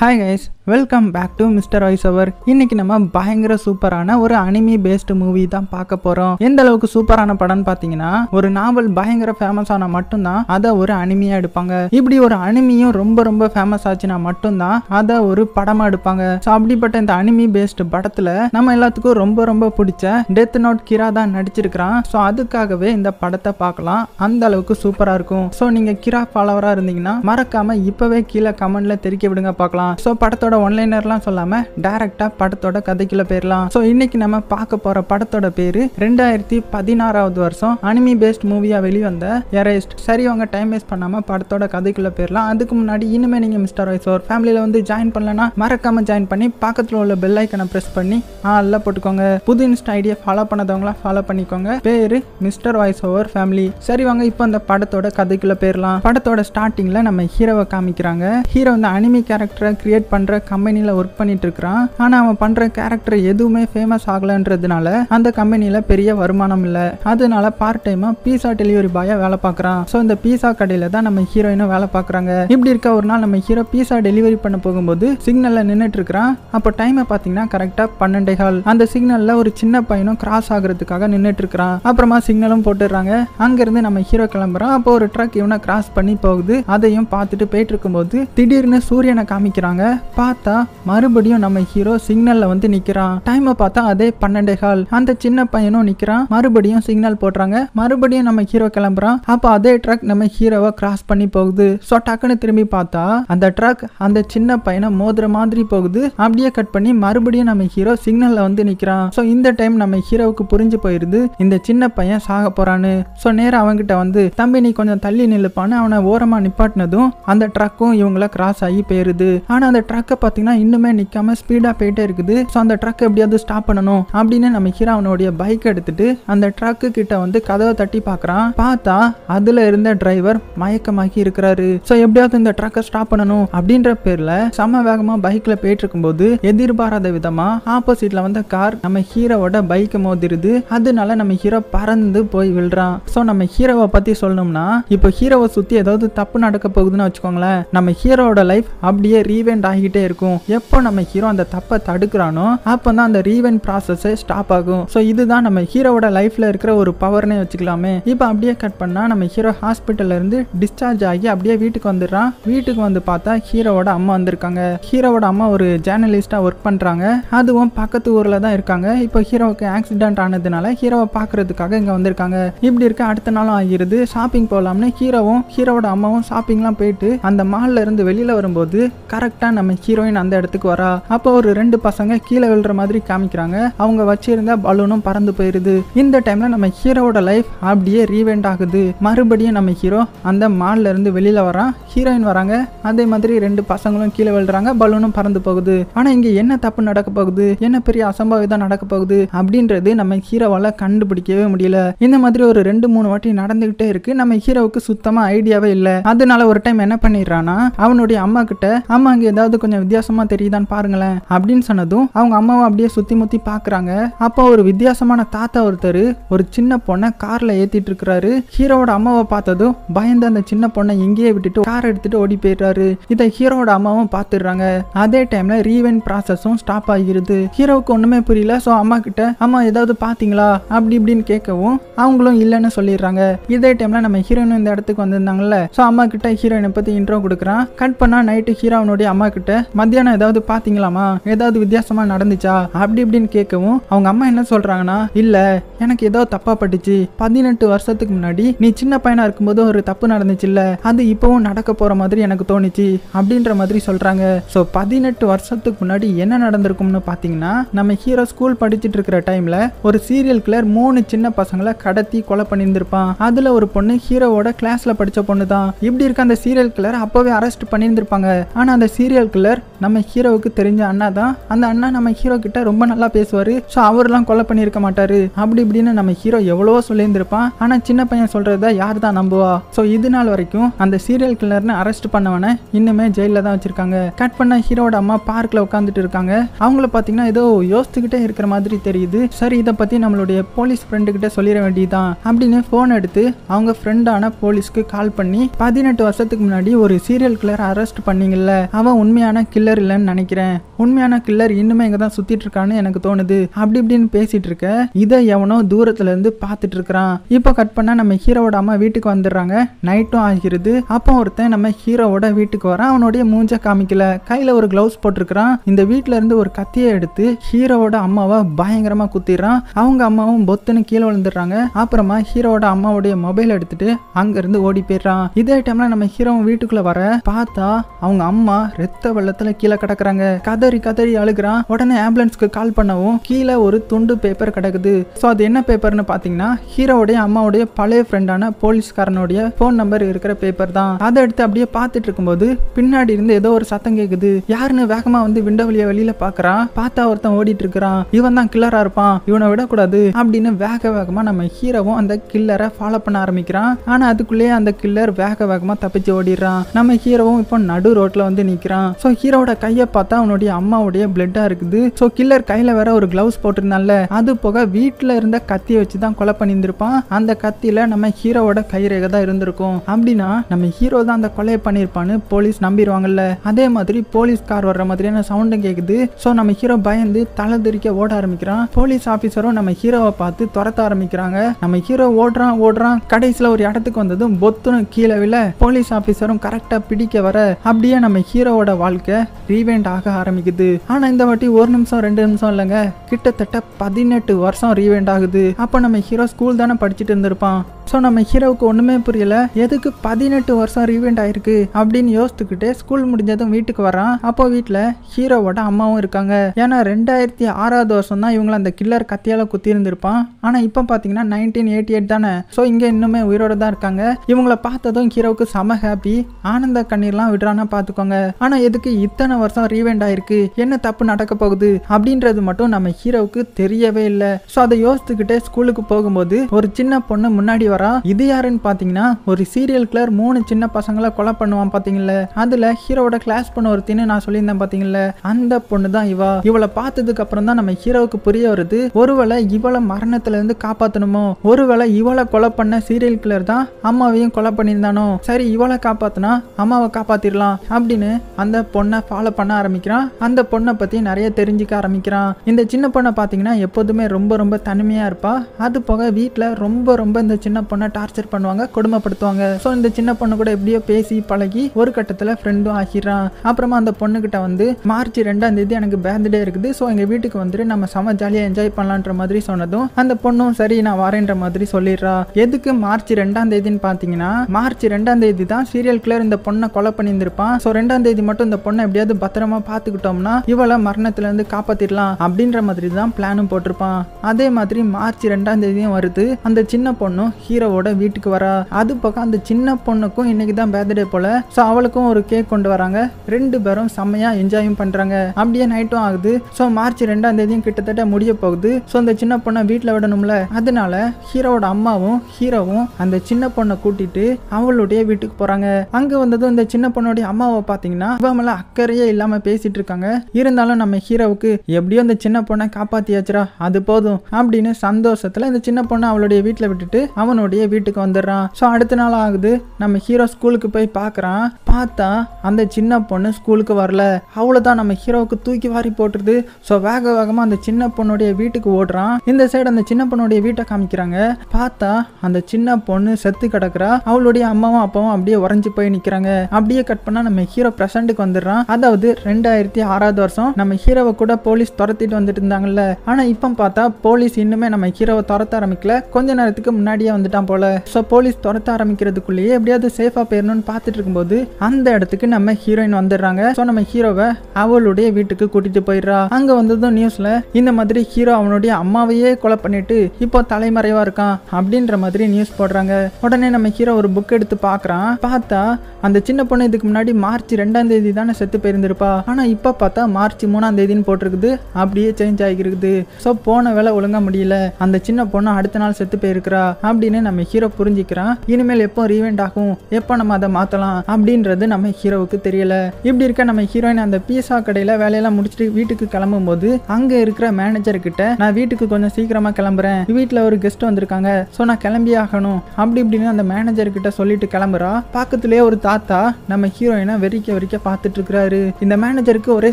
hi guys welcome back to mister voice அவர் இன்னைக்கு நம்ம பயங்கர சூப்பரான ஒரு அனிமி பேஸ்டு மூவி தான் பார்க்க போறோம் எந்த அளவுக்கு சூப்பரான படம்னு பாத்தீங்கன்னா ஒரு நாவல் பயங்கர ஃபேமஸ் ஆனா மட்டும்தான் அதை ஒரு அனிமியா எடுப்பாங்க இப்படி ஒரு அனிமியும் ரொம்ப ரொம்ப ஃபேமஸ் ஆச்சுன்னா மட்டும்தான் அதை ஒரு படமா எடுப்பாங்க ஸோ அப்படிப்பட்ட இந்த அனிமி பேஸ்டு படத்துல நம்ம எல்லாத்துக்கும் ரொம்ப ரொம்ப பிடிச்ச டெத் நோட் கிரா தான் நடிச்சிருக்கிறான் ஸோ அதுக்காகவே இந்த படத்தை பார்க்கலாம் அந்த அளவுக்கு சூப்பரா இருக்கும் ஸோ நீங்க கிரா ஃபாலோவரா இருந்தீங்கன்னா மறக்காம இப்பவே கீழே கமெண்ட்ல தெரிக்க விடுங்க பார்க்கலாம் சொல்லலாம் ஸோ படத்தோட ஒன்லைனர்லாம் சொல்லாம டைரக்டா படத்தோட கதைக்குள்ள போயிடலாம் ஸோ இன்னைக்கு நம்ம பார்க்க போற படத்தோட பேரு ரெண்டாயிரத்தி பதினாறாவது வருஷம் அனிமி பேஸ்ட் மூவியா வெளிவந்த எரேஸ்ட் சரி அவங்க டைம் வேஸ்ட் பண்ணாம படத்தோட கதைக்குள்ள போயிடலாம் அதுக்கு முன்னாடி இனிமே நீங்க மிஸ்டர் வைஸ் ஒரு ஃபேமிலியில வந்து ஜாயின் பண்ணலன்னா மறக்காம ஜாயின் பண்ணி பக்கத்தில் உள்ள பெல் ஐக்கனை ப்ரெஸ் பண்ணி ஆளில் போட்டுக்கோங்க புது இன்ஸ்டா ஐடியா ஃபாலோ பண்ணதவங்களாம் ஃபாலோ பண்ணிக்கோங்க பேரு மிஸ்டர் வாய்ஸ் ஓவர் ஃபேமிலி சரி வாங்க இப்போ அந்த படத்தோட கதைக்குள்ள போயிடலாம் படத்தோட ஸ்டார்டிங்ல நம்ம ஹீரோவை காமிக்கிறாங்க ஹீரோ வந்து அனிமி கேரக்டரை கிரியேட் பண்ற கம்பெனியில ஒர்க் பண்ணிட்டு இருக்கிறான் ஆனால் அவன் பண்ற கேரக்டர் எதுவுமே ஃபேமஸ் ஆகலைன்றதுனால அந்த கம்பெனியில பெரிய வருமானம் இல்லை அதனால பார்ட் டைமா பீசா டெலிவரி பாயாக வேலை பார்க்கறான் ஸோ இந்த பீசா கடையில தான் நம்ம ஹீரோயினும் வேலை பாக்குறாங்க இப்படி இருக்க ஒரு நாள் நம்ம ஹீரோ பீசா டெலிவரி பண்ண போகும்போது சிக்னலில் நின்றுட்டு இருக்கிறான் அப்போ டைமை பார்த்தீங்கன்னா கரெக்டாக பன்னெண்டே கால் அந்த சிக்னலில் ஒரு சின்ன பையனும் கிராஸ் ஆகுறதுக்காக நின்றுட்டு இருக்கிறான் அப்புறமா சிக்னலும் போட்டுடுறாங்க அங்கிருந்து நம்ம ஹீரோ கிளம்புறோம் அப்போ ஒரு ட்ரக் இவனை கிராஸ் பண்ணி போகுது அதையும் பார்த்துட்டு போயிட்டு இருக்கும்போது திடீர்னு சூரியனை காமிக்கிறான் பார்க்குறாங்க பார்த்தா மறுபடியும் நம்ம ஹீரோ சிக்னல்ல வந்து நிக்கிறான் டைம் பார்த்தா அதே பன்னெண்டே கால் அந்த சின்ன பையனும் நிக்கிறான் மறுபடியும் சிக்னல் போடுறாங்க மறுபடியும் நம்ம ஹீரோ கிளம்புறான் அப்போ அதே ட்ரக் நம்ம ஹீரோவை கிராஸ் பண்ணி போகுது ஸோ டக்குன்னு திரும்பி பார்த்தா அந்த ட்ரக் அந்த சின்ன பையனை மோதுற மாதிரி போகுது அப்படியே கட் பண்ணி மறுபடியும் நம்ம ஹீரோ சிக்னல்ல வந்து நிக்கிறான் சோ இந்த டைம் நம்ம ஹீரோவுக்கு புரிஞ்சு போயிருது இந்த சின்ன பையன் சாக போறான்னு சோ நேரம் அவன்கிட்ட வந்து தம்பி நீ கொஞ்சம் தள்ளி நிலுப்பான்னு அவனை ஓரமா நிப்பாட்டினதும் அந்த ட்ரக்கும் இவங்கள கிராஸ் ஆகி போயிருது ஆனால் அந்த ட்ரக்கை பார்த்தீங்கன்னா இன்னுமே நிற்காம ஸ்பீடாக போயிட்டே இருக்குது ஸோ அந்த ட்ரக் எப்படியாவது ஸ்டாப் பண்ணணும் அப்படின்னு நம்ம ஹீரோ அவனுடைய பைக் எடுத்துட்டு அந்த ட்ரக்கு கிட்ட வந்து கதவை தட்டி பார்க்குறான் பார்த்தா அதில் இருந்த டிரைவர் மயக்கமாகி இருக்கிறாரு ஸோ எப்படியாவது இந்த ட்ரக்கை ஸ்டாப் பண்ணணும் அப்படின்ற பேரில் சம வேகமாக பைக்கில் போயிட்டு இருக்கும்போது எதிர்பாராத விதமாக ஆப்போசிட்டில் வந்த கார் நம்ம ஹீரோவோட பைக்கை மோதிருது அதனால நம்ம ஹீரோ பறந்து போய் விழுறான் ஸோ நம்ம ஹீரோவை பற்றி சொல்லணும்னா இப்போ ஹீரோவை சுற்றி ஏதாவது தப்பு நடக்க போகுதுன்னு வச்சுக்கோங்களேன் நம்ம ஹீரோவோட லைஃப் அப்படியே ரீ ரீவெண்ட் ஆகிட்டே இருக்கும் எப்போ நம்ம ஹீரோ அந்த தப்பை தடுக்கிறானோ அப்போ தான் அந்த ரீவெண்ட் ப்ராசஸே ஸ்டாப் ஆகும் ஸோ இதுதான் நம்ம ஹீரோவோட லைஃப்ல இருக்கிற ஒரு பவர்னே வச்சுக்கலாமே இப்போ அப்படியே கட் பண்ணா நம்ம ஹீரோ ஹாஸ்பிட்டல்ல இருந்து டிஸ்சார்ஜ் ஆகி அப்படியே வீட்டுக்கு வந்துடுறான் வீட்டுக்கு வந்து பார்த்தா ஹீரோவோட அம்மா வந்திருக்காங்க ஹீரோவோட அம்மா ஒரு ஜேர்னலிஸ்டா ஒர்க் பண்றாங்க அதுவும் பக்கத்து ஊர்ல தான் இருக்காங்க இப்போ ஹீரோவுக்கு ஆக்சிடென்ட் ஆனதுனால ஹீரோவை பார்க்கறதுக்காக இங்க வந்திருக்காங்க இப்படி இருக்க அடுத்த நாளும் ஆகிருது ஷாப்பிங் போகலாம்னு ஹீரோவும் ஹீரோவோட அம்மாவும் ஷாப்பிங்லாம் போயிட்டு அந்த மால்ல இருந்து வெளியில வரும்போது கரை கரெக்டாக நம்ம ஹீரோயின் அந்த இடத்துக்கு வரா அப்போ ஒரு ரெண்டு பசங்க கீழே விழுற மாதிரி காமிக்கிறாங்க அவங்க வச்சிருந்த பலூனும் பறந்து போயிருது இந்த டைம்ல நம்ம ஹீரோவோட லைஃப் அப்படியே ரீவெண்ட் ஆகுது மறுபடியும் நம்ம ஹீரோ அந்த மால்ல இருந்து வெளியில வரான் ஹீரோயின் வராங்க அதே மாதிரி ரெண்டு பசங்களும் கீழே விழுறாங்க பலூனும் பறந்து போகுது ஆனா இங்க என்ன தப்பு நடக்க போகுது என்ன பெரிய அசம்பாவிதம் நடக்க போகுது அப்படின்றது நம்ம ஹீரோவால கண்டுபிடிக்கவே முடியல இந்த மாதிரி ஒரு ரெண்டு மூணு வாட்டி நடந்துகிட்டே இருக்கு நம்ம ஹீரோவுக்கு சுத்தமா ஐடியாவே இல்ல அதனால ஒரு டைம் என்ன பண்ணிடுறான்னா அவனுடைய அம்மா கிட்ட அம்மா அங்க ஏதாவது கொஞ்சம் வித்தியாசமா தெரியுதான்னு பாருங்களேன் அப்படின்னு சொன்னதும் அவங்க அம்மாவும் அப்படியே சுத்தி முத்தி பாக்குறாங்க அப்போ ஒரு வித்தியாசமான தாத்தா ஒருத்தர் ஒரு சின்ன பொண்ணை கார்ல ஏத்திட்டு இருக்கிறாரு ஹீரோவோட அம்மாவை பார்த்ததும் பயந்து அந்த சின்ன பொண்ணை எங்கேயே விட்டுட்டு கார் எடுத்துட்டு ஓடி போயிடுறாரு இதை ஹீரோவோட அம்மாவும் பார்த்துடுறாங்க அதே டைம்ல ரீவென் ப்ராசஸும் ஸ்டாப் ஆகிருது ஹீரோவுக்கு ஒண்ணுமே புரியல சோ அம்மா கிட்ட அம்மா ஏதாவது பார்த்தீங்களா அப்படி இப்படின்னு கேட்கவும் அவங்களும் இல்லைன்னு சொல்லிடுறாங்க இதே டைம்ல நம்ம ஹீரோயின் இந்த இடத்துக்கு வந்திருந்தாங்கல்ல சோ அம்மா கிட்ட ஹீரோயினை பத்தி இன்ட்ரோ கொடுக்குறான் கட் பண்ணா நைட்டு ஹீரோனுடைய அம்மா கிட்ட மத்தியானம் ஏதாவது பாத்தீங்களாமா ஏதாவது வித்தியாசமா நடந்துச்சா அப்படி இப்படின்னு கேட்கவும் அவங்க அம்மா என்ன சொல்றாங்கன்னா இல்ல எனக்கு ஏதோ தப்பா பட்டுச்சு பதினெட்டு வருஷத்துக்கு முன்னாடி நீ சின்ன பையனா இருக்கும்போது ஒரு தப்பு நடந்துச்சு இல்ல அது இப்பவும் நடக்க போற மாதிரி எனக்கு தோணுச்சு அப்படின்ற மாதிரி சொல்றாங்க சோ பதினெட்டு வருஷத்துக்கு முன்னாடி என்ன நடந்திருக்கும்னு பாத்தீங்கன்னா நம்ம ஹீரோ ஸ்கூல் படிச்சுட்டு இருக்கிற டைம்ல ஒரு சீரியல் கிளர் மூணு சின்ன பசங்களை கடத்தி கொலை பண்ணியிருந்திருப்பான் அதுல ஒரு பொண்ணு ஹீரோவோட கிளாஸ்ல படிச்ச பொண்ணு தான் இப்படி இருக்க அந்த சீரியல் கிளர் அப்பவே அரெஸ்ட் பண்ணியிருந்திருப்பாங்க ஆனா அந்த சீரியல் கில்லர் நம்ம ஹீரோவுக்கு தெரிஞ்ச அண்ணா தான் அந்த அண்ணா நம்ம ஹீரோ கிட்ட ரொம்ப நல்லா பேசுவார் ஸோ அவர்லாம் கொலை பண்ணியிருக்க மாட்டாரு அப்படி இப்படின்னு நம்ம ஹீரோ எவ்வளவோ சொல்லியிருந்திருப்பான் ஆனால் சின்ன பையன் சொல்றத யார் தான் நம்புவா ஸோ இது நாள் வரைக்கும் அந்த சீரியல் கில்லர்னு அரெஸ்ட் பண்ணவனை இன்னுமே ஜெயிலில் தான் வச்சிருக்காங்க கட் பண்ண ஹீரோட அம்மா பார்க்கில் உட்காந்துட்டு இருக்காங்க அவங்கள பார்த்தீங்கன்னா ஏதோ யோசிச்சுக்கிட்டே இருக்கிற மாதிரி தெரியுது சரி இதை பற்றி நம்மளுடைய போலீஸ் ஃப்ரெண்டு கிட்ட சொல்லிட வேண்டியதான் அப்படின்னு ஃபோன் எடுத்து அவங்க ஃப்ரெண்டான போலீஸ்க்கு கால் பண்ணி பதினெட்டு வருஷத்துக்கு முன்னாடி ஒரு சீரியல் கிளர் அரெஸ்ட் பண்ணீங்கல்ல அவ அவன் உண்மையான கில்லர் இல்லைன்னு நினைக்கிறேன் உண்மையான கில்லர் இன்னுமே இங்கே தான் சுத்திட்டு இருக்கான்னு எனக்கு தோணுது அப்படி இப்படின்னு பேசிட்டு இருக்க இதை எவனோ தூரத்துல இருந்து பார்த்துட்டு இருக்கிறான் இப்போ கட் பண்ணா நம்ம ஹீரோவோட அம்மா வீட்டுக்கு வந்துடுறாங்க நைட்டும் ஆகிறது அப்போ ஒருத்தன் நம்ம ஹீரோவோட வீட்டுக்கு வரான் அவனுடைய மூஞ்ச காமிக்கல கையில ஒரு கிளவுஸ் போட்டிருக்கிறான் இந்த வீட்டுல இருந்து ஒரு கத்தியை எடுத்து ஹீரோவோட அம்மாவை பயங்கரமா குத்திடுறான் அவங்க அம்மாவும் பொத்துன்னு கீழே விழுந்துடுறாங்க அப்புறமா ஹீரோவோட அம்மாவுடைய மொபைல் எடுத்துட்டு அங்க இருந்து ஓடி போயிடுறான் இதே டைம்ல நம்ம ஹீரோவும் வீட்டுக்குள்ள வர பார்த்தா அவங்க அம்மா ரத்த வெள்ளத்துல கீழே கிடக்குறாங்க கதறி கதறி அழுகிறான் உடனே ஆம்புலன்ஸ்க்கு கால் பண்ணவும் கீழே ஒரு துண்டு பேப்பர் கிடக்குது ஸோ அது என்ன பேப்பர்னு பார்த்தீங்கன்னா ஹீரோடைய அம்மாவுடைய பழைய ஃப்ரெண்டான போலீஸ்காரனுடைய ஃபோன் நம்பர் இருக்கிற பேப்பர் தான் அதை எடுத்து அப்படியே பார்த்துட்டு இருக்கும்போது பின்னாடி இருந்து ஏதோ ஒரு சத்தம் கேட்குது யாருன்னு வேகமா வந்து விண்டோ வழிய வெளியில பாக்குறான் பார்த்தா ஒருத்தன் ஓடிட்டு இருக்கிறான் இவன் தான் கில்லரா இருப்பான் இவனை விடக்கூடாது அப்படின்னு வேக வேகமா நம்ம ஹீரோவும் அந்த கில்லரை ஃபாலோ பண்ண ஆரம்பிக்கிறான் ஆனா அதுக்குள்ளேயே அந்த கில்லர் வேக வேகமா தப்பிச்சு ஓடிடுறான் நம்ம ஹீரோவும் இப்போ நடு ரோட்ல வந்து நிற்கிறான் நிற்கிறான் ஸோ ஹீரோட கையை பார்த்தா அவனுடைய அம்மாவுடைய பிளட்டாக இருக்குது ஸோ கில்லர் கையில் வேற ஒரு கிளவுஸ் போட்டிருந்தான்ல அது போக வீட்டில் இருந்த கத்தியை வச்சு தான் கொலை பண்ணியிருந்திருப்பான் அந்த கத்தியில் நம்ம ஹீரோவோட ரேகை தான் இருந்திருக்கும் அப்படின்னா நம்ம ஹீரோ தான் அந்த கொலையை பண்ணியிருப்பான்னு போலீஸ் நம்பிடுவாங்கல்ல அதே மாதிரி போலீஸ் கார் வர்ற மாதிரியான சவுண்டும் கேட்குது ஸோ நம்ம ஹீரோ பயந்து தலை திரிக்க ஓட ஆரம்பிக்கிறான் போலீஸ் ஆஃபீஸரும் நம்ம ஹீரோவை பார்த்து துரத்த ஆரம்பிக்கிறாங்க நம்ம ஹீரோ ஓடுறான் ஓடுறான் கடைசியில் ஒரு இடத்துக்கு வந்ததும் பொத்துன்னு கீழே விழ போலீஸ் ஆஃபீஸரும் கரெக்டாக பிடிக்க வர அப்படியே நம்ம ஹீரோ ஹீரோவோட வாழ்க்கை ரீவைண்ட் ஆக ஆரம்பிக்குது ஆனால் இந்த வாட்டி ஒரு நிமிஷம் ரெண்டு நிமிஷம் இல்லைங்க கிட்டத்தட்ட பதினெட்டு வருஷம் ரீவைண்ட் ஆகுது அப்போ நம்ம ஹீரோ ஸ்கூல் தானே படிச்சுட்டு இருந்திருப்பான் ஸோ நம்ம ஹீரோவுக்கு ஒன்றுமே புரியல எதுக்கு பதினெட்டு வருஷம் ரீவெண்ட் ஆயிருக்கு அப்படின்னு யோசித்துக்கிட்டு ஸ்கூல் முடிஞ்சதும் வீட்டுக்கு வரான் அப்போ வீட்டில் ஹீரோவோட அம்மாவும் இருக்காங்க ஏன்னா ரெண்டாயிரத்தி ஆறாவது வருஷம் தான் இவங்களை அந்த கில்லர் கத்தியால் குத்தி இருந்திருப்பான் ஆனால் இப்போ பார்த்தீங்கன்னா நைன்டீன் எயிட்டி எயிட் தானே ஸோ இங்கே இன்னுமே உயிரோட தான் இருக்காங்க இவங்கள பார்த்ததும் ஹீரோவுக்கு செம ஹாப்பி ஆனந்த கண்ணீர்லாம் விடுறானா பார்த்துக்கோங்க ஆனால் எதுக்கு இத்தனை வருஷம் ரீவெண்ட் ஆயிருக்கு என்ன தப்பு நடக்க போகுது அப்படின்றது மட்டும் நம்ம ஹீரோவுக்கு தெரியவே இல்லை ஸோ அதை யோசித்துக்கிட்டே ஸ்கூலுக்கு போகும்போது ஒரு சின்ன பொண்ணு முன்னாடி வர வரா இது யாருன்னு பாத்தீங்கன்னா ஒரு சீரியல் கிளர் மூணு சின்ன பசங்களை கொலை பண்ணுவான் பாத்தீங்கல்ல அதுல ஹீரோவோட கிளாஸ் பண்ண ஒருத்தின்னு நான் சொல்லியிருந்தேன் பாத்தீங்கல்ல அந்த பொண்ணு தான் இவா இவளை பார்த்ததுக்கு அப்புறம் தான் நம்ம ஹீரோவுக்கு புரிய வருது ஒருவேளை இவளை மரணத்துல இருந்து காப்பாத்தணுமோ ஒருவேளை இவளை கொலை பண்ண சீரியல் கிளர் தான் அம்மாவையும் கொலை பண்ணியிருந்தானோ சரி இவளை காப்பாத்தினா அம்மாவை காப்பாத்திரலாம் அப்படின்னு அந்த பொண்ணை ஃபாலோ பண்ண ஆரம்பிக்கிறான் அந்த பொண்ணை பத்தி நிறைய தெரிஞ்சுக்க ஆரம்பிக்கிறான் இந்த சின்ன பொண்ணை பாத்தீங்கன்னா எப்போதுமே ரொம்ப ரொம்ப தனிமையா இருப்பா அது போக வீட்டில் ரொம்ப ரொம்ப இந்த சின்ன பொண்ணை டார்ச்சர் பண்ணுவாங்க கொடுமைப்படுத்துவாங்க ஸோ இந்த சின்ன பொண்ணு கூட எப்படியோ பேசி பழகி ஒரு கட்டத்தில் ஃப்ரெண்டும் ஆகிறான் அப்புறமா அந்த பொண்ணுக்கிட்ட வந்து மார்ச் ரெண்டாம் தேதி எனக்கு பேர்த்டே இருக்குது ஸோ எங்கள் வீட்டுக்கு வந்துட்டு நம்ம செம ஜாலியாக என்ஜாய் பண்ணலான்ற மாதிரி சொன்னதும் அந்த பொண்ணும் சரி நான் வரேன்ற மாதிரி சொல்லிடுறா எதுக்கு மார்ச் ரெண்டாம் தேதினு பார்த்தீங்கன்னா மார்ச் ரெண்டாம் தேதி தான் சீரியல் கிளர் இந்த பொண்ணை கொலை பண்ணியிருந்திருப்பான் ஸோ ரெண்டாம் தேதி மட்டும் இந்த பொண்ணை எப்படியாவது பத்திரமா பார்த்துக்கிட்டோம்னா இவளை மரணத்துலேருந்து காப்பாற்றிடலாம் அப்படின்ற மாதிரி தான் பிளானும் போட்டிருப்பான் அதே மாதிரி மார்ச் ரெண்டாம் தேதியும் வருது அந்த சின்ன பொண்ணும் ஹீரோ ஹீரோவோட வீட்டுக்கு வரா அது பக்கம் அந்த சின்ன பொண்ணுக்கும் இன்னைக்கு தான் பர்த்டே போல ஸோ அவளுக்கும் ஒரு கேக் கொண்டு வராங்க ரெண்டு பேரும் செம்மையா என்ஜாயும் பண்றாங்க அப்படியே நைட்டும் ஆகுது ஸோ மார்ச் ரெண்டாம் தேதியும் கிட்டத்தட்ட முடிய போகுது ஸோ அந்த சின்ன பொண்ணை வீட்டில் விடணும்ல அதனால ஹீரோவோட அம்மாவும் ஹீரோவும் அந்த சின்ன பொண்ணை கூட்டிட்டு அவளுடைய வீட்டுக்கு போறாங்க அங்க வந்ததும் இந்த சின்ன பொண்ணுடைய அம்மாவை பாத்தீங்கன்னா இவங்கள அக்கறையே இல்லாம பேசிட்டு இருக்காங்க இருந்தாலும் நம்ம ஹீரோவுக்கு எப்படியோ அந்த சின்ன பொண்ணை காப்பாத்தியாச்சுரா அது போதும் அப்படின்னு சந்தோஷத்துல இந்த சின்ன பொண்ணை அவளுடைய வீட்டில் விட்டுட்டு அவன் அவனுடைய வீட்டுக்கு வந்துடுறான் ஸோ அடுத்த நாள் ஆகுது நம்ம ஹீரோ ஸ்கூலுக்கு போய் பார்க்குறான் பார்த்தா அந்த சின்ன பொண்ணு ஸ்கூலுக்கு வரல அவ்வளோதான் நம்ம ஹீரோவுக்கு தூக்கி வாரி போட்டுருது ஸோ வேக வேகமாக அந்த சின்ன பொண்ணுடைய வீட்டுக்கு ஓடுறான் இந்த சைடு அந்த சின்ன பொண்ணுடைய வீட்டை காமிக்கிறாங்க பார்த்தா அந்த சின்ன பொண்ணு செத்து கிடக்குறா அவளுடைய அம்மாவும் அப்பாவும் அப்படியே உறைஞ்சு போய் நிற்கிறாங்க அப்படியே கட் பண்ணால் நம்ம ஹீரோ ப்ரெசண்ட்டுக்கு வந்துடுறான் அதாவது ரெண்டாயிரத்தி ஆறாவது வருஷம் நம்ம ஹீரோவை கூட போலீஸ் துரத்திட்டு வந்துட்டு இருந்தாங்கல்ல ஆனால் இப்போ பார்த்தா போலீஸ் இன்னுமே நம்ம ஹீரோவை துரத்த ஆரம்பிக்கல கொஞ்ச நேரத்துக்கு முன்னாடியே வந்து வந்துட்டான் போல ஸோ போலீஸ் துரத்த ஆரம்பிக்கிறதுக்குள்ளேயே எப்படியாவது சேஃபாக போயிடணும்னு பார்த்துட்டு இருக்கும்போது அந்த இடத்துக்கு நம்ம ஹீரோயின் வந்துடுறாங்க ஸோ நம்ம ஹீரோவை அவளுடைய வீட்டுக்கு கூட்டிட்டு போயிடுறா அங்கே வந்ததும் நியூஸ்ல இந்த மாதிரி ஹீரோ அவனுடைய அம்மாவையே கொலை பண்ணிட்டு இப்போ தலைமறைவா இருக்கான் அப்படின்ற மாதிரி நியூஸ் போடுறாங்க உடனே நம்ம ஹீரோ ஒரு புக் எடுத்து பார்க்குறான் பார்த்தா அந்த சின்ன பொண்ணு இதுக்கு முன்னாடி மார்ச் ரெண்டாம் தேதி தானே செத்து போயிருந்திருப்பா ஆனால் இப்போ பார்த்தா மார்ச் மூணாம் தேதினு போட்டிருக்குது அப்படியே சேஞ்ச் ஆகிருக்குது ஸோ போன வேலை ஒழுங்க முடியல அந்த சின்ன பொண்ணு அடுத்த நாள் செத்து போயிருக்கிறா அப்படின்னு அப்படின்னு நம்ம ஹீரோ புரிஞ்சுக்கிறான் இனிமேல் எப்போ ரீவெண்ட் ஆகும் எப்போ நம்ம அதை மாத்தலாம் அப்படின்றது நம்ம ஹீரோவுக்கு தெரியல இப்படி இருக்க நம்ம ஹீரோயின் அந்த பீஸா கடையில வேலையெல்லாம் முடிச்சுட்டு வீட்டுக்கு கிளம்பும்போது அங்க இருக்கிற மேனேஜர் கிட்ட நான் வீட்டுக்கு கொஞ்சம் சீக்கிரமா கிளம்புறேன் வீட்டுல ஒரு கெஸ்ட் வந்திருக்காங்க ஸோ நான் கிளம்பி ஆகணும் அப்படி இப்படின்னு அந்த மேனேஜர் கிட்ட சொல்லிட்டு கிளம்புறா பக்கத்துலயே ஒரு தாத்தா நம்ம ஹீரோயினை வெறிக்க வெறிக்க பார்த்துட்டு இருக்கிறாரு இந்த மேனேஜருக்கு ஒரே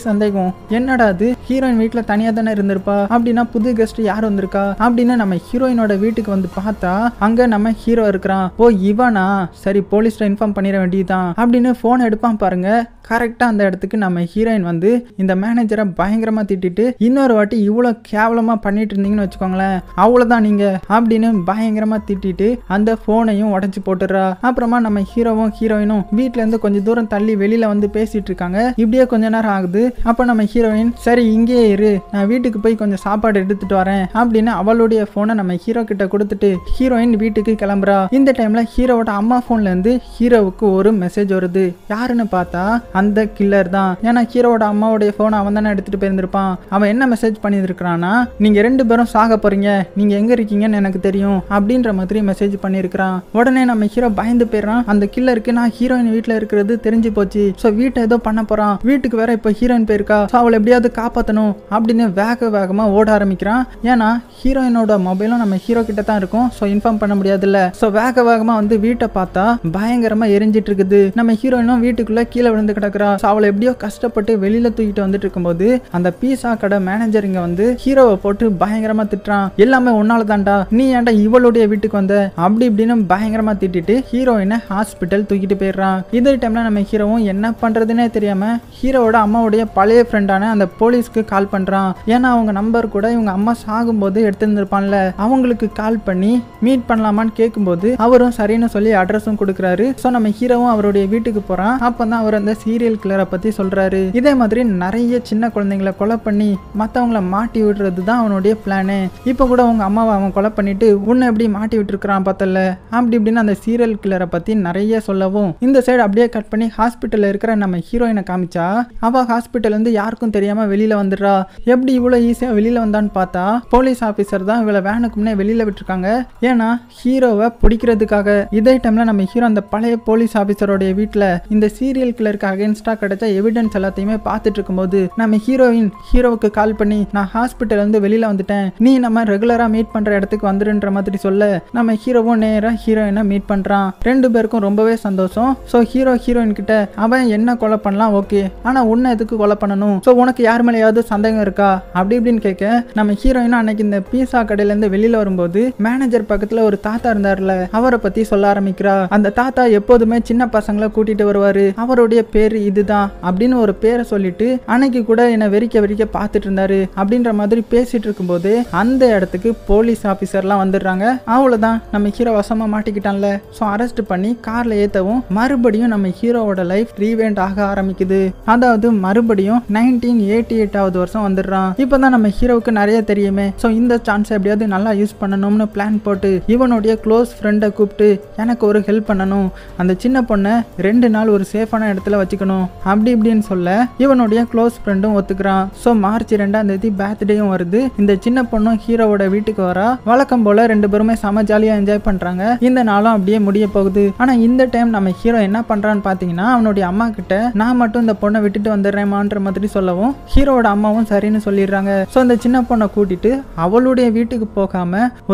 சந்தேகம் என்னடா அது ஹீரோயின் வீட்டில் தனியா தானே இருந்திருப்பா அப்படின்னா புது கெஸ்ட் யார் வந்திருக்கா அப்படின்னு நம்ம ஹீரோயினோட வீட்டுக்கு வந்து பார்த்தா அங்க அங்க நம்ம ஹீரோ இருக்கிறான் ஓ இவனா சரி போலீஸில் இன்ஃபார்ம் பண்ணிட வேண்டியதுதான் அப்படின்னு போன் எடுப்பான் பாருங்க கரெக்டாக அந்த இடத்துக்கு நம்ம ஹீரோயின் வந்து இந்த மேனேஜரை பயங்கரமாக திட்டிட்டு இன்னொரு வாட்டி இவ்வளோ கேவலமாக பண்ணிட்டு இருந்தீங்கன்னு வச்சுக்கோங்களேன் அவ்வளோதான் நீங்கள் அப்படின்னு பயங்கரமாக திட்டிட்டு அந்த ஃபோனையும் உடச்சி போட்டுடுறா அப்புறமா நம்ம ஹீரோவும் ஹீரோயினும் வீட்டிலேருந்து கொஞ்சம் தூரம் தள்ளி வெளியில் வந்து பேசிகிட்டு இருக்காங்க இப்படியே கொஞ்ச நேரம் ஆகுது அப்போ நம்ம ஹீரோயின் சரி இங்கேயே இரு நான் வீட்டுக்கு போய் கொஞ்சம் சாப்பாடு எடுத்துகிட்டு வரேன் அப்படின்னு அவளுடைய ஃபோனை நம்ம ஹீரோ கிட்ட கொடுத்துட்டு ஹீரோயின் வீட்டுக்கு கிளம்புறா இந்த டைம்ல ஹீரோவோட அம்மா போன்ல இருந்து ஹீரோவுக்கு ஒரு மெசேஜ் வருது யாருன்னு பார்த்தா அந்த கில்லர் தான் ஏன்னா ஹீரோவோட அம்மாவுடைய போனை அவன் தானே எடுத்துட்டு போயிருந்திருப்பான் அவன் என்ன மெசேஜ் பண்ணியிருக்கிறான்னா நீங்க ரெண்டு பேரும் சாக போறீங்க நீங்க எங்க இருக்கீங்கன்னு எனக்கு தெரியும் அப்படின்ற மாதிரி மெசேஜ் பண்ணியிருக்கிறான் உடனே நம்ம ஹீரோ பயந்து போயிடறான் அந்த கில்லருக்கு நான் ஹீரோயின் வீட்டுல இருக்கிறது தெரிஞ்சு போச்சு ஸோ வீட்டை ஏதோ பண்ண போறான் வீட்டுக்கு வேற இப்போ ஹீரோயின் போயிருக்கா ஸோ அவளை எப்படியாவது காப்பாற்றணும் அப்படின்னு வேக வேகமாக ஓட ஆரம்பிக்கிறான் ஏன்னா ஹீரோயினோட மொபைலும் நம்ம ஹீரோ கிட்ட தான் இருக்கும் ஸோ இன்ஃபார்ம் பண்ண பண்ண முடியாதுல்ல ஸோ வேக வேகமாக வந்து வீட்டை பார்த்தா பயங்கரமாக எரிஞ்சிட்டு இருக்குது நம்ம ஹீரோயினும் வீட்டுக்குள்ளே கீழே விழுந்து கிடக்குறா ஸோ அவளை எப்படியோ கஷ்டப்பட்டு வெளியில் தூக்கிட்டு வந்துட்டு இருக்கும்போது அந்த பீஸா கடை மேனேஜர் இங்கே வந்து ஹீரோவை போட்டு பயங்கரமாக திட்டுறான் எல்லாமே உன்னால தாண்டா நீ ஏன்டா இவளுடைய வீட்டுக்கு வந்த அப்படி இப்படின்னு பயங்கரமாக திட்டிட்டு ஹீரோயினை ஹாஸ்பிட்டல் தூக்கிட்டு போயிடுறான் இதே டைம்ல நம்ம ஹீரோவும் என்ன பண்ணுறதுனே தெரியாமல் ஹீரோவோட அம்மாவுடைய பழைய ஃப்ரெண்டான அந்த போலீஸ்க்கு கால் பண்ணுறான் ஏன்னா அவங்க நம்பர் கூட இவங்க அம்மா சாகும்போது எடுத்துருந்துருப்பான்ல அவங்களுக்கு கால் பண்ணி மீட் பண்ணலாம் பண்ணலாமான்னு கேட்கும்போது அவரும் சரின்னு சொல்லி அட்ரஸும் கொடுக்குறாரு ஸோ நம்ம ஹீரோவும் அவருடைய வீட்டுக்கு போகிறான் அப்போ தான் அவர் அந்த சீரியல் கிளரை பற்றி சொல்கிறாரு இதே மாதிரி நிறைய சின்ன குழந்தைங்களை கொலை பண்ணி மற்றவங்கள மாட்டி விடுறது தான் அவனுடைய பிளானு இப்போ கூட அவங்க அம்மாவை அவன் கொலை பண்ணிட்டு உன்னை எப்படி மாட்டி விட்டுருக்கான் பார்த்தல அப்படி இப்படின்னு அந்த சீரியல் கிளரை பற்றி நிறைய சொல்லவும் இந்த சைடு அப்படியே கட் பண்ணி ஹாஸ்பிட்டலில் இருக்கிற நம்ம ஹீரோயினை காமிச்சா அவள் வந்து யாருக்கும் தெரியாமல் வெளியில் வந்துடுறா எப்படி இவ்வளோ ஈஸியாக வெளியில் வந்தான்னு பார்த்தா போலீஸ் ஆஃபீஸர் தான் இவளை முன்னே வெளியில் விட்டுருக்காங்க ஏன்னா ஹீரோவை பிடிக்கிறதுக்காக இதே டைம்ல நம்ம ஹீரோ அந்த பழைய போலீஸ் ஆஃபீஸரோடைய வீட்டில் இந்த சீரியல் கிளருக்கு அகேன்ஸ்டா கிடைச்ச எவிடன்ஸ் எல்லாத்தையுமே பார்த்துட்டு இருக்கும்போது நம்ம ஹீரோயின் ஹீரோவுக்கு கால் பண்ணி நான் ஹாஸ்பிட்டல் வந்து வெளியில் வந்துட்டேன் நீ நம்ம ரெகுலராக மீட் பண்ணுற இடத்துக்கு வந்துருன்ற மாதிரி சொல்ல நம்ம ஹீரோவும் நேராக ஹீரோயினை மீட் பண்ணுறான் ரெண்டு பேருக்கும் ரொம்பவே சந்தோஷம் ஸோ ஹீரோ ஹீரோயின் கிட்ட அவன் என்ன கொலை பண்ணலாம் ஓகே ஆனா உன்னை எதுக்கு கொலை பண்ணணும் ஸோ உனக்கு யார் மேலேயாவது சந்தேகம் இருக்கா அப்படி இப்படின்னு கேட்க நம்ம ஹீரோயினா அன்னைக்கு இந்த பீஸா இருந்து வெளியில வரும்போது மேனேஜர் பக்கத்தில் ஒரு ஒரு தாத்தா இருந்தார்ல அவரை பத்தி சொல்ல ஆரம்பிக்கிறா அந்த தாத்தா எப்போதுமே சின்ன பசங்களை கூட்டிட்டு வருவாரு அவருடைய பேரு இதுதான் அப்படின்னு ஒரு பேரை சொல்லிட்டு அன்னைக்கு கூட என்னை வெறிக்க வெறிக்க பார்த்துட்டு இருந்தாரு அப்படின்ற மாதிரி பேசிட்டு இருக்கும்போது அந்த இடத்துக்கு போலீஸ் எல்லாம் வந்துடுறாங்க அவ்வளோதான் நம்ம ஹீரோ வசமாக மாட்டிக்கிட்டான்ல ஸோ அரெஸ்ட் பண்ணி காரில் ஏற்றவும் மறுபடியும் நம்ம ஹீரோவோட லைஃப் ரீவேண்ட் ஆக ஆரம்பிக்குது அதாவது மறுபடியும் நைன்டீன் எயிட்டி எட்டாவது வருஷம் வந்துடுறான் இப்போ தான் நம்ம ஹீரோவுக்கு நிறைய தெரியுமே ஸோ இந்த சான்ஸ் எப்படியாவது நல்லா யூஸ் பண்ணணும்னு பிளான் போட்டு இவன் ஜீவனுடைய க்ளோஸ் ஃப்ரெண்டை கூப்பிட்டு எனக்கு ஒரு ஹெல்ப் பண்ணணும் அந்த சின்ன பொண்ணை ரெண்டு நாள் ஒரு சேஃபான இடத்துல வச்சுக்கணும் அப்படி இப்படின்னு சொல்ல இவனுடைய க்ளோஸ் ஃப்ரெண்டும் ஒத்துக்கிறான் ஸோ மார்ச் ரெண்டாம் தேதி பர்த்டேயும் வருது இந்த சின்ன பொண்ணும் ஹீரோவோட வீட்டுக்கு வரா வழக்கம் போல ரெண்டு பேருமே செம ஜாலியாக என்ஜாய் பண்ணுறாங்க இந்த நாளும் அப்படியே முடிய போகுது ஆனால் இந்த டைம் நம்ம ஹீரோ என்ன பண்ணுறான்னு பார்த்தீங்கன்னா அவனுடைய அம்மா கிட்ட நான் மட்டும் இந்த பொண்ணை விட்டுட்டு வந்துடுறேமான்ற மாதிரி சொல்லவும் ஹீரோட அம்மாவும் சரின்னு சொல்லிடுறாங்க ஸோ அந்த சின்ன பொண்ணை கூட்டிட்டு அவளுடைய வீட்டுக்கு போகாம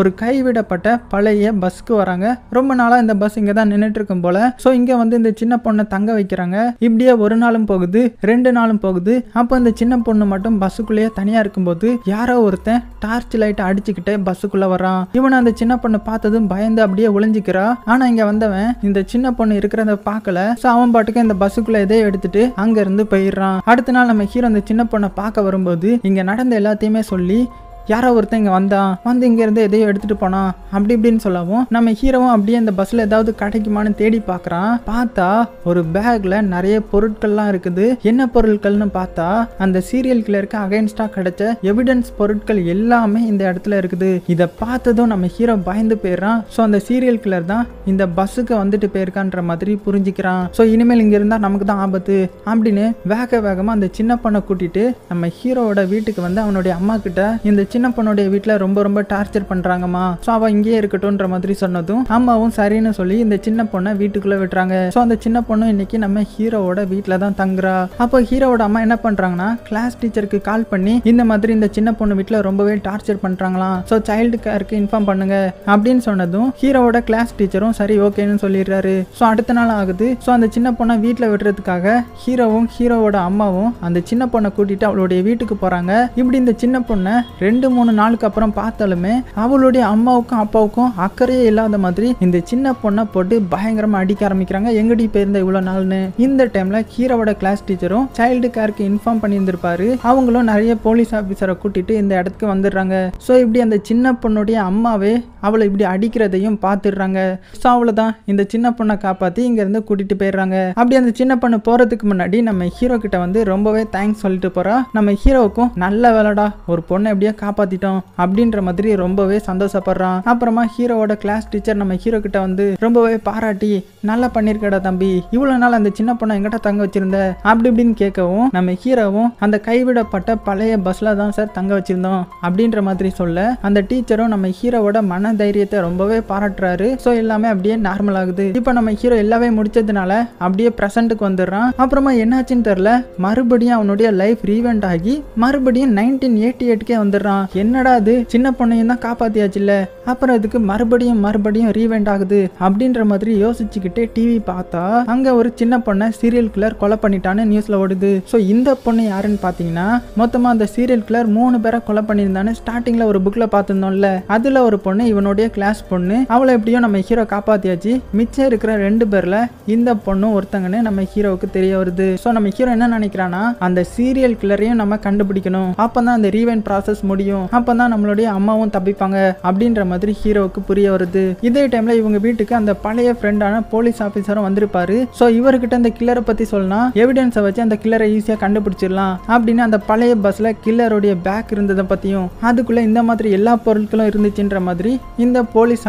ஒரு கைவிடப்பட்ட பல பழைய பஸ்க்கு வராங்க ரொம்ப நாளாக இந்த பஸ் இங்கே தான் நின்றுட்டுருக்கும் போல் ஸோ இங்கே வந்து இந்த சின்ன பொண்ணை தங்க வைக்கிறாங்க இப்படியே ஒரு நாளும் போகுது ரெண்டு நாளும் போகுது அப்போ இந்த சின்ன பொண்ணு மட்டும் பஸ்ஸுக்குள்ளேயே தனியாக இருக்கும்போது யாரோ ஒருத்தன் டார்ச் லைட்டை அடிச்சுக்கிட்டே பஸ்ஸுக்குள்ளே வரான் இவனை அந்த சின்ன பொண்ணை பார்த்ததும் பயந்து அப்படியே ஒளிஞ்சிக்கிறா ஆனால் இங்கே வந்தவன் இந்த சின்ன பொண்ணு இருக்கிறத பார்க்கல ஸோ அவன் பாட்டுக்கு இந்த பஸ்ஸுக்குள்ளே எதையோ எடுத்துட்டு அங்கேருந்து போயிடுறான் அடுத்த நாள் நம்ம ஹீரோ அந்த சின்ன பொண்ணை பார்க்க வரும்போது இங்கே நடந்த எல்லாத்தையுமே சொல்லி யாரோ ஒருத்தன் இங்கே வந்தான் வந்து இங்கேருந்து எதையோ எடுத்துகிட்டு போனான் அப்படி இப்படின்னு சொல்லவும் நம்ம ஹீரோவும் அப்படியே அந்த பஸ்ஸில் ஏதாவது கிடைக்குமான்னு தேடி பார்க்குறான் பார்த்தா ஒரு பேக்கில் நிறைய பொருட்கள்லாம் இருக்குது என்ன பொருட்கள்னு பார்த்தா அந்த சீரியல் கிளருக்கு அகைன்ஸ்டாக கிடைச்ச எவிடன்ஸ் பொருட்கள் எல்லாமே இந்த இடத்துல இருக்குது இதை பார்த்ததும் நம்ம ஹீரோ பயந்து போயிடுறான் ஸோ அந்த சீரியல் கிளர் தான் இந்த பஸ்ஸுக்கு வந்துட்டு போயிருக்கான்ற மாதிரி புரிஞ்சுக்கிறான் ஸோ இனிமேல் இங்கே இருந்தால் நமக்கு தான் ஆபத்து அப்படின்னு வேக வேகமாக அந்த சின்ன பொண்ணை கூட்டிட்டு நம்ம ஹீரோவோட வீட்டுக்கு வந்து அவனுடைய அம்மா கிட்ட இந்த சின்ன பொண்ணுடைய வீட்டில் ரொம்ப ரொம்ப டார்ச்சர் பண்றாங்கம்மா ஸோ அவள் இங்கேயே இருக்கட்டும்ன்ற மாதிரி சொன்னதும் அம்மாவும் சரின்னு சொல்லி இந்த சின்ன பொண்ணை வீட்டுக்குள்ள விட்டுறாங்க ஸோ அந்த சின்ன பொண்ணு இன்னைக்கு நம்ம ஹீரோவோட வீட்டில் தான் தங்குறா அப்போ ஹீரோவோட அம்மா என்ன பண்றாங்கன்னா கிளாஸ் டீச்சருக்கு கால் பண்ணி இந்த மாதிரி இந்த சின்ன பொண்ணு வீட்டில் ரொம்பவே டார்ச்சர் பண்ணுறாங்களாம் ஸோ சைல்டு கேருக்கு இன்ஃபார்ம் பண்ணுங்க அப்படின்னு சொன்னதும் ஹீரோவோட கிளாஸ் டீச்சரும் சரி ஓகேன்னு சொல்லிடுறாரு ஸோ அடுத்த நாள் ஆகுது ஸோ அந்த சின்ன பொண்ணை வீட்டில் விடுறதுக்காக ஹீரோவும் ஹீரோவோட அம்மாவும் அந்த சின்ன பொண்ணை கூட்டிட்டு அவளுடைய வீட்டுக்கு போகிறாங்க இப்படி இந்த சின்ன பொண்ணை ரெண்டு ரெண்டு மூணு நாளுக்கு அப்புறம் பார்த்தாலுமே அவளுடைய அம்மாவுக்கும் அப்பாவுக்கும் அக்கறையே இல்லாத மாதிரி இந்த சின்ன பொண்ணை போட்டு பயங்கரமா அடிக்க ஆரம்பிக்கிறாங்க எங்கடி போயிருந்த இவ்வளவு நாள்னு இந்த டைம்ல கீரோட கிளாஸ் டீச்சரும் சைல்டு கேருக்கு இன்ஃபார்ம் பண்ணியிருந்திருப்பாரு அவங்களும் நிறைய போலீஸ் ஆஃபீஸரை கூட்டிட்டு இந்த இடத்துக்கு வந்துடுறாங்க ஸோ இப்படி அந்த சின்ன பொண்ணுடைய அம்மாவே அவளை இப்படி அடிக்கிறதையும் பார்த்துடுறாங்க ஸோ அவ்வளோதான் இந்த சின்ன பொண்ணை காப்பாற்றி இங்கேருந்து கூட்டிட்டு போயிடுறாங்க அப்படி அந்த சின்ன பொண்ணு போகிறதுக்கு முன்னாடி நம்ம ஹீரோ கிட்ட வந்து ரொம்பவே தேங்க்ஸ் சொல்லிட்டு போகிறா நம்ம ஹீரோவுக்கும் நல்ல வேலைடா ஒரு பொண்ணை எப்படியோ காப்பாத்திட்டோம் அப்படின்ற மாதிரி ரொம்பவே சந்தோஷப்படுறான் அப்புறமா ஹீரோவோட கிளாஸ் டீச்சர் நம்ம ஹீரோ கிட்ட வந்து ரொம்பவே பாராட்டி நல்லா பண்ணிருக்கடா தம்பி இவ்வளவு நாள் அந்த சின்ன பொண்ணை எங்கிட்ட தங்க வச்சிருந்த அப்படி இப்படின்னு கேட்கவும் நம்ம ஹீரோவும் அந்த கைவிடப்பட்ட பழைய பஸ்ல தான் சார் தங்க வச்சிருந்தோம் அப்படின்ற மாதிரி சொல்ல அந்த டீச்சரும் நம்ம ஹீரோவோட மன தைரியத்தை ரொம்பவே பாராட்டுறாரு ஸோ எல்லாமே அப்படியே நார்மல் ஆகுது இப்போ நம்ம ஹீரோ எல்லாமே முடிச்சதுனால அப்படியே ப்ரெசண்ட்டுக்கு வந்துடுறான் அப்புறமா என்னாச்சுன்னு தெரில மறுபடியும் அவனுடைய லைஃப் ரீவெண்ட் ஆகி மறுபடியும் நைன்டீன் எயிட்டி எயிட்கே வந்துடுறான் சொல்றான் என்னடா அது சின்ன பொண்ணையும் தான் இல்ல அப்புறம் அதுக்கு மறுபடியும் மறுபடியும் ரீவெண்ட் ஆகுது அப்படின்ற மாதிரி யோசிச்சுக்கிட்டே டிவி பார்த்தா அங்க ஒரு சின்ன பொண்ணை சீரியல் கிளர் கொலை பண்ணிட்டான்னு நியூஸ்ல ஓடுது ஸோ இந்த பொண்ணு யாருன்னு பாத்தீங்கன்னா மொத்தமா அந்த சீரியல் கிளர் மூணு பேரை கொலை பண்ணியிருந்தான்னு ஸ்டார்டிங்ல ஒரு புக்ல பார்த்துருந்தோம்ல அதுல ஒரு பொண்ணு இவனுடைய கிளாஸ் பொண்ணு அவளை எப்படியோ நம்ம ஹீரோ காப்பாத்தியாச்சு மிச்சம் இருக்கிற ரெண்டு பேர்ல இந்த பொண்ணும் ஒருத்தங்கன்னு நம்ம ஹீரோவுக்கு தெரிய வருது ஸோ நம்ம ஹீரோ என்ன நினைக்கிறானா அந்த சீரியல் கிளரையும் நம்ம கண்டுபிடிக்கணும் அப்பதான் அந்த ரீவெண்ட் ப்ராசஸ் முடியும் முடியும் அப்போ தான் நம்மளுடைய அம்மாவும் தப்பிப்பாங்க அப்படின்ற மாதிரி ஹீரோவுக்கு புரிய வருது இதே டைம்ல இவங்க வீட்டுக்கு அந்த பழைய ஃப்ரெண்டான போலீஸ் ஆஃபீஸரும் வந்திருப்பாரு சோ இவர்கிட்ட அந்த கில்லரை பத்தி சொல்லலாம் எவிடன்ஸ வச்சு அந்த கில்லரை ஈஸியா கண்டுபிடிச்சிடலாம் அப்படின்னு அந்த பழைய பஸ்ல கில்லருடைய பேக் இருந்ததை பத்தியும் அதுக்குள்ள இந்த மாதிரி எல்லா பொருட்களும் இருந்துச்சுன்ற மாதிரி இந்த போலீஸ்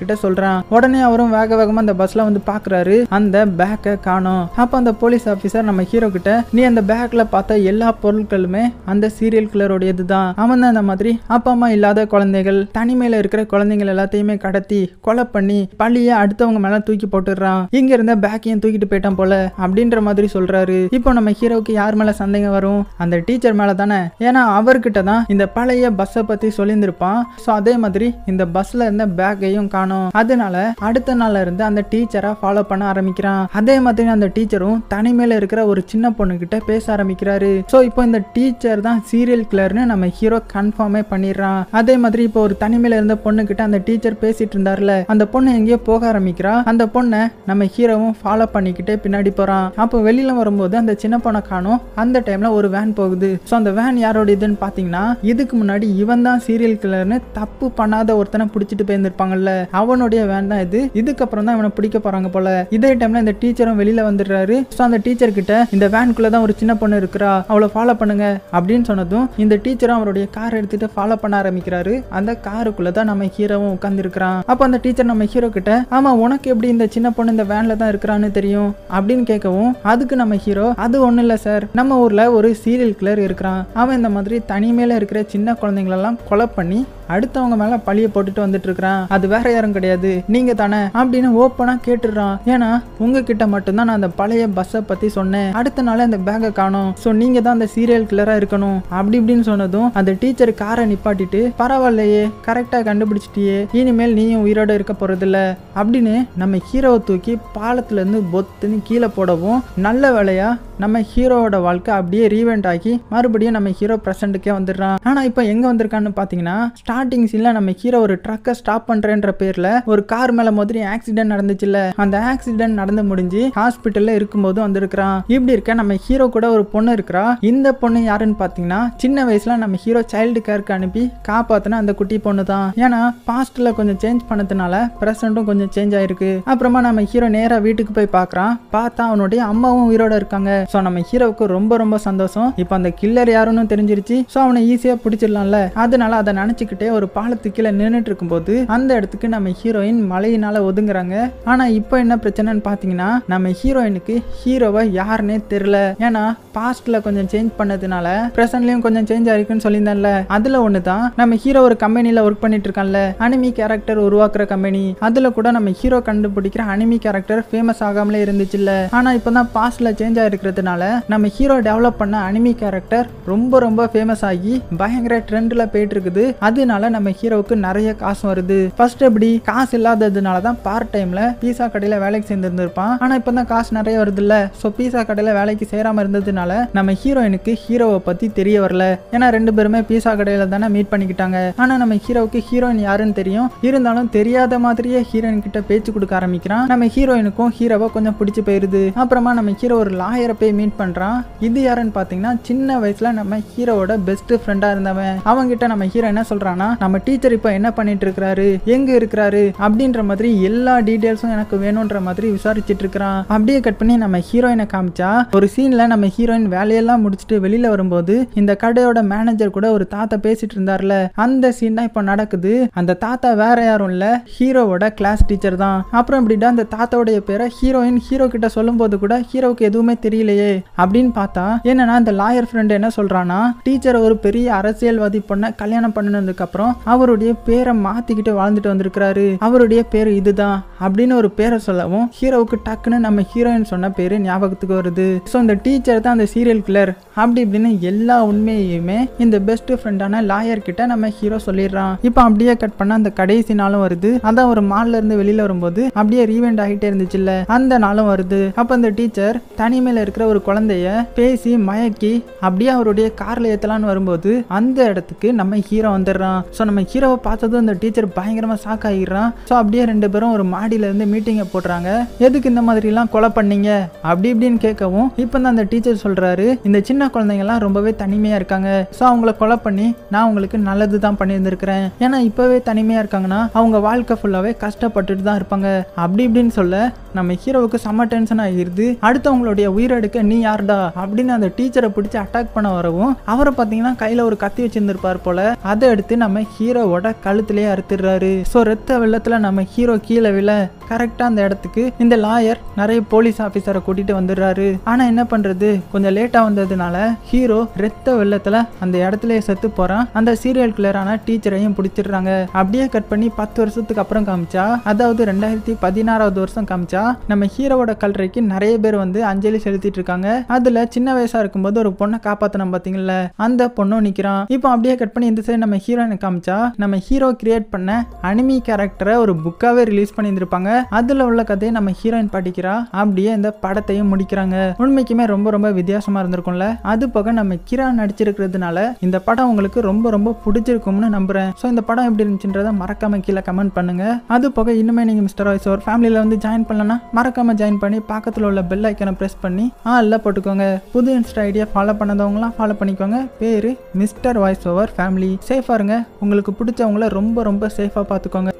கிட்ட சொல்றான் உடனே அவரும் வேக வேகமா அந்த பஸ்ல வந்து பாக்குறாரு அந்த பேக்கை காணும் அப்ப அந்த போலீஸ் ஆஃபீஸர் நம்ம ஹீரோ கிட்ட நீ அந்த பேக்ல பார்த்த எல்லா பொருட்களுமே அந்த சீரியல் கில்லருடையது தான் அவன் அந்த மாதிரி அப்பா அம்மா இல்லாத குழந்தைகள் தனிமையில இருக்கிற குழந்தைகள் எல்லாத்தையுமே கடத்தி கொலை பண்ணி பழிய அடுத்தவங்க மேல தூக்கி போட்டுடுறான் இங்க இருந்த பேக்கையும் தூக்கிட்டு போயிட்டான் போல அப்படின்ற மாதிரி சொல்றாரு இப்போ நம்ம ஹீரோவுக்கு யார் மேல சந்தேகம் வரும் அந்த டீச்சர் மேல தானே ஏன்னா அவர்கிட்ட தான் இந்த பழைய பஸ்ஸை பத்தி சொல்லியிருப்பான் ஸோ அதே மாதிரி இந்த பஸ்ல இருந்த பேக்கையும் காணும் அதனால அடுத்த நாள்ல இருந்து அந்த டீச்சரா ஃபாலோ பண்ண ஆரம்பிக்கிறான் அதே மாதிரி அந்த டீச்சரும் தனிமையில இருக்கிற ஒரு சின்ன பொண்ணு கிட்ட பேச ஆரம்பிக்கிறாரு ஸோ இப்போ இந்த டீச்சர் தான் சீரியல் கிளர்னு நம்ம ஹீரோ கன்ஃபார்ம் இன்ஃபார்மே பண்ணிடுறான் அதே மாதிரி இப்போ ஒரு தனிமையில இருந்த கிட்ட அந்த டீச்சர் பேசிட்டு இருந்தாருல அந்த பொண்ணு எங்கேயோ போக ஆரம்பிக்கிறா அந்த பொண்ணை நம்ம ஹீரோவும் ஃபாலோ பண்ணிக்கிட்டே பின்னாடி போறான் அப்போ வெளியில வரும்போது அந்த சின்ன பொண்ணை காணும் அந்த டைம்ல ஒரு வேன் போகுது ஸோ அந்த வேன் யாரோட இதுன்னு பாத்தீங்கன்னா இதுக்கு முன்னாடி இவன் தான் சீரியல் கிளர்னு தப்பு பண்ணாத ஒருத்தனை பிடிச்சிட்டு போயிருந்திருப்பாங்கல்ல அவனுடைய வேன் தான் இது இதுக்கப்புறம் தான் இவனை பிடிக்க போறாங்க போல இதே டைம்ல இந்த டீச்சரும் வெளியில வந்துடுறாரு ஸோ அந்த டீச்சர் கிட்ட இந்த வேன்குள்ள தான் ஒரு சின்ன பொண்ணு இருக்கிறா அவளை ஃபாலோ பண்ணுங்க அப்படின்னு சொன்னதும் இந்த டீச்சரும் அவருடைய கார் எடுத்து எடுத்துட்டு ஃபாலோ பண்ண ஆரம்பிக்கிறாரு அந்த காருக்குள்ள தான் நம்ம ஹீரோவும் உட்காந்துருக்கிறான் அப்போ அந்த டீச்சர் நம்ம ஹீரோ கிட்ட ஆமா உனக்கு எப்படி இந்த சின்ன பொண்ணு இந்த வேன்ல தான் இருக்கிறான்னு தெரியும் அப்படின்னு கேட்கவும் அதுக்கு நம்ம ஹீரோ அது ஒண்ணும் இல்ல சார் நம்ம ஊர்ல ஒரு சீரியல் கிளர் இருக்கிறான் அவன் இந்த மாதிரி தனிமையில இருக்கிற சின்ன குழந்தைங்களெல்லாம் கொலை பண்ணி அடுத்தவங்க மேல பழிய போட்டுட்டு வந்துட்டு இருக்கிறான் அது வேற யாரும் கிடையாது நீங்க தானே அப்படின்னு ஓப்பனா கேட்டுடுறான் ஏன்னா உங்ககிட்ட மட்டும்தான் நான் அந்த பழைய பஸ்ஸை பத்தி சொன்னேன் அடுத்த நாள் அந்த பேக்கை காணும் ஸோ நீங்க தான் அந்த சீரியல் கிளரா இருக்கணும் அப்படி இப்படின்னு சொன்னதும் அந்த டீச்சர் ஒருத்தர் காரை நிப்பாட்டிட்டு பரவாயில்லையே கரெக்டாக கண்டுபிடிச்சிட்டியே இனிமேல் நீயும் உயிரோட இருக்க போறதில்ல அப்படின்னு நம்ம ஹீரோவை தூக்கி பாலத்துல இருந்து பொத்துன்னு கீழே போடவும் நல்ல வேலையா நம்ம ஹீரோவோட வாழ்க்கை அப்படியே ரீவெண்ட் ஆகி மறுபடியும் நம்ம ஹீரோ ப்ரெசென்ட்டுக்கே வந்துடுறான் ஆனால் இப்போ எங்கே வந்திருக்கான்னு பார்த்தீங்கன்னா ஸ்டார்டிங் சீனில் நம்ம ஹீரோ ஒரு ட்ரக்கை ஸ்டாப் பண்ணுறேன்ற பேரில் ஒரு கார் மேலே மாதிரி ஆக்சிடென்ட் நடந்துச்சுல்ல அந்த ஆக்சிடென்ட் நடந்து முடிஞ்சு ஹாஸ்பிட்டலில் இருக்கும்போது வந்திருக்கிறான் இப்படி இருக்க நம்ம ஹீரோ கூட ஒரு பொண்ணு இருக்கிறா இந்த பொண்ணு யாருன்னு பார்த்தீங்கன்னா சின்ன வயசில் நம்ம ஹீரோ சைல்டு கேருக்கு அனுப்பி காப்பாற்றின அந்த குட்டி பொண்ணு தான் ஏன்னா பாஸ்ட்டில் கொஞ்சம் சேஞ்ச் பண்ணதுனால ப்ரெசண்ட்டும் கொஞ்சம் சேஞ்ச் ஆயிருக்கு அப்புறமா நம்ம ஹீரோ நேராக வீட்டுக்கு போய் பார்க்குறான் பார்த்தா அவனுடைய அம்மாவும் உயிரோட இருக்காங்க ஸோ நம்ம ஹீரோவுக்கு ரொம்ப ரொம்ப சந்தோஷம் இப்போ அந்த கில்லர் யாருன்னு தெரிஞ்சிருச்சு ஸோ அவனை ஈஸியாக பிடிச்சிடலாம்ல அதனால அதை நினச்சிக்கிட்டே ஒரு பாலத்து கீழே நின்றுட்டு இருக்கும்போது அந்த இடத்துக்கு நம்ம ஹீரோயின் மலையினால ஒதுங்குறாங்க ஆனா இப்போ என்ன பிரச்சனைன்னு பார்த்தீங்கன்னா நம்ம ஹீரோயினுக்கு ஹீரோவை யாருன்னே தெரியல ஏன்னா பாஸ்டில் கொஞ்சம் சேஞ்ச் பண்ணதுனால ப்ரெசன்ட்லேயும் கொஞ்சம் சேஞ்ச் ஆயிருக்குன்னு சொல்லியிருந்தேன்ல அதுல ஒன்று தான் நம்ம ஹீரோ ஒரு கம்பெனியில் ஒர்க் பண்ணிட்டு இருக்கான்ல அனிமி கேரக்டர் உருவாக்குற கம்பெனி அதில் கூட நம்ம ஹீரோ கண்டுபிடிக்கிற அனிமி கேரக்டர் ஃபேமஸ் ஆகாமலே இருந்துச்சுல்ல ஆனால் இப்போ தான் பாஸ்டில் சேஞ்ச் ஆயிருக்கிறது பண்ணதுனால நம்ம ஹீரோ டெவலப் பண்ண அனிமி கேரக்டர் ரொம்ப ரொம்ப ஃபேமஸ் ஆகி பயங்கர ட்ரெண்டில் போயிட்டு இருக்குது அதனால நம்ம ஹீரோவுக்கு நிறைய காசு வருது ஃபர்ஸ்ட் எப்படி காசு இல்லாததுனால தான் பார்ட் டைம்ல பீஸா கடையில் வேலைக்கு சேர்ந்துருந்துருப்பான் ஆனா இப்போ தான் காசு நிறைய வருது இல்ல ஸோ பீஸா கடையில் வேலைக்கு சேராம இருந்ததுனால நம்ம ஹீரோயினுக்கு ஹீரோவை பற்றி தெரிய வரல ஏன்னா ரெண்டு பேருமே பீஸா கடையில தானே மீட் பண்ணிக்கிட்டாங்க ஆனா நம்ம ஹீரோவுக்கு ஹீரோயின் யாருன்னு தெரியும் இருந்தாலும் தெரியாத மாதிரியே ஹீரோயின் கிட்ட பேச்சு கொடுக்க ஆரம்பிக்கிறான் நம்ம ஹீரோயினுக்கும் ஹீரோவை கொஞ்சம் பிடிச்சி போயிருது அப்புறமா நம்ம ஹீரோ ஒரு லாயரை போய் மீட் பண்ணுறான் இது யாருன்னு பார்த்தீங்கன்னா சின்ன வயசில் நம்ம ஹீரோவோட பெஸ்ட் ஃப்ரெண்டாக இருந்தவன் கிட்ட நம்ம ஹீரோ என்ன சொல்கிறான்னா நம்ம டீச்சர் இப்போ என்ன பண்ணிட்டு இருக்கிறாரு எங்கே இருக்கிறாரு அப்படின்ற மாதிரி எல்லா டீட்டெயில்ஸும் எனக்கு வேணுன்ற மாதிரி விசாரிச்சுட்டு இருக்கிறான் அப்படியே கட் பண்ணி நம்ம ஹீரோயினை காமிச்சா ஒரு சீனில் நம்ம ஹீரோயின் வேலையெல்லாம் முடிச்சுட்டு வெளியில் வரும்போது இந்த கடையோட மேனேஜர் கூட ஒரு தாத்தா பேசிட்டு இருந்தார்ல அந்த சீன் தான் இப்போ நடக்குது அந்த தாத்தா வேற யாரும் இல்லை ஹீரோவோட கிளாஸ் டீச்சர் தான் அப்புறம் இப்படிட்டா அந்த தாத்தாவுடைய பேரை ஹீரோயின் ஹீரோ கிட்ட சொல்லும்போது கூட ஹீரோவுக்கு எதுவுமே தெரியலையே இல்லையே அப்படின்னு பார்த்தா என்னன்னா இந்த லாயர் ஃப்ரெண்டு என்ன சொல்றான்னா டீச்சர் ஒரு பெரிய அரசியல்வாதி பொண்ணை கல்யாணம் பண்ணினதுக்கு அப்புறம் அவருடைய பேரை மாத்திக்கிட்டு வாழ்ந்துட்டு வந்திருக்கிறாரு அவருடைய பேர் இதுதான் அப்படின்னு ஒரு பேரை சொல்லவும் ஹீரோவுக்கு டக்குன்னு நம்ம ஹீரோயின் சொன்ன பேரு ஞாபகத்துக்கு வருது ஸோ இந்த டீச்சர் தான் அந்த சீரியல் கிளர் அப்படி இப்படின்னு எல்லா உண்மையுமே இந்த பெஸ்ட் ஃப்ரெண்டான லாயர் கிட்ட நம்ம ஹீரோ சொல்லிடுறான் இப்போ அப்படியே கட் பண்ண அந்த கடைசி நாளும் வருது அதான் ஒரு மால்ல இருந்து வெளியில வரும்போது அப்படியே ரீவெண்ட் ஆகிட்டே இருந்துச்சுல்ல அந்த நாளும் வருது அப்போ அந்த டீச்சர் தனிமையில இருக்கிற ஒரு குழந்தைய பேசி மயக்கி அப்படியே அவருடைய காரில் ஏத்தலான்னு வரும்போது அந்த இடத்துக்கு நம்ம ஹீரோ வந்துடுறான் ஸோ நம்ம ஹீரோவை பார்த்ததும் அந்த டீச்சர் பயங்கரமாக ஷாக் ஆகிடுறான் ஸோ அப்படியே ரெண்டு பேரும் ஒரு மாடியில இருந்து மீட்டிங்கை போடுறாங்க எதுக்கு இந்த மாதிரிலாம் கொலை பண்ணீங்க அப்படி இப்படின்னு கேட்கவும் இப்போ தான் அந்த டீச்சர் சொல்றாரு இந்த சின்ன குழந்தைங்க எல்லாம் ரொம்பவே தனிமையாக இருக்காங்க ஸோ அவங்கள கொலை பண்ணி நான் அவங்களுக்கு நல்லது தான் பண்ணியிருந்திருக்கிறேன் ஏன்னா இப்பவே தனிமையாக இருக்காங்கன்னா அவங்க வாழ்க்கை ஃபுல்லாகவே கஷ்டப்பட்டுட்டு தான் இருப்பாங்க அப்படி இப்படின்னு சொல்ல நம்ம ஹீரோவுக்கு செம்ம டென்ஷன் ஆகிடுது அடுத்தவங்களுடைய உயிரடு எடுக்க நீ யார்டா அப்படின்னு அந்த டீச்சரை பிடிச்சி அட்டாக் பண்ண வரவும் அவரை பார்த்தீங்கன்னா கையில் ஒரு கத்தி வச்சிருந்திருப்பார் போல அதை எடுத்து நம்ம ஹீரோவோட கழுத்துலேயே அறுத்துடுறாரு ஸோ ரத்த வெள்ளத்தில் நம்ம ஹீரோ கீழே விழ கரெக்டாக அந்த இடத்துக்கு இந்த லாயர் நிறைய போலீஸ் ஆஃபீஸரை கூட்டிகிட்டு வந்துடுறாரு ஆனால் என்ன பண்ணுறது கொஞ்சம் லேட்டாக வந்ததுனால ஹீரோ ரத்த வெள்ளத்தில் அந்த இடத்துலயே செத்து போகிறான் அந்த சீரியல் கிளரான டீச்சரையும் பிடிச்சிடுறாங்க அப்படியே கட் பண்ணி பத்து வருஷத்துக்கு அப்புறம் காமிச்சா அதாவது ரெண்டாயிரத்தி பதினாறாவது வருஷம் காமிச்சா நம்ம ஹீரோவோட கல்லறைக்கு நிறைய பேர் வந்து அஞ்சலி செலுத்திட்டு இருக்காங்க அதுல சின்ன வயசா இருக்கும்போது ஒரு பொண்ணை காப்பாத்தணும் பாத்தீங்கல்ல அந்த பொண்ணும் நிக்கிறான் இப்போ அப்படியே கட் பண்ணி இந்த சைடு நம்ம ஹீரோயினை காமிச்சா நம்ம ஹீரோ கிரியேட் பண்ண அனிமி கேரக்டரை ஒரு புக்காவே ரிலீஸ் பண்ணியிருந்திருப்பாங்க அதுல உள்ள கதையை நம்ம ஹீரோயின் படிக்கிறா அப்படியே இந்த படத்தையும் முடிக்கிறாங்க உண்மைக்குமே ரொம்ப ரொம்ப வித்தியாசமா இருந்திருக்கும்ல அது போக நம்ம கிரா நடிச்சிருக்கிறதுனால இந்த படம் உங்களுக்கு ரொம்ப ரொம்ப பிடிச்சிருக்கும்னு நம்புறேன் ஸோ இந்த படம் எப்படி இருந்துச்சுன்றதை மறக்காம கீழே கமெண்ட் பண்ணுங்க அது போக இன்னுமே நீங்க மிஸ்டர் ராய்ஸ் ஒரு ஃபேமிலியில வந்து ஜாயின் பண்ணலன்னா மறக்காம ஜாயின் பண்ணி பக்கத்தில் உள்ள பெல் ஐக்கனை ப்ரெஸ் பண்ணி ஆளில் போட்டுக்கோங்க புது இன்ஸ்டா ஐடியா ஃபாலோ பண்ணதவங்களாம் ஃபாலோ பண்ணிக்கோங்க பேர் மிஸ்டர் வாய்ஸ் ஓவர் ஃபேமிலி சேஃபாக இருங்க உங்களுக்கு பிடிச்சவங்கள ரொம்ப ரொம்ப சேஃபாக பார்த்துக்கோங்க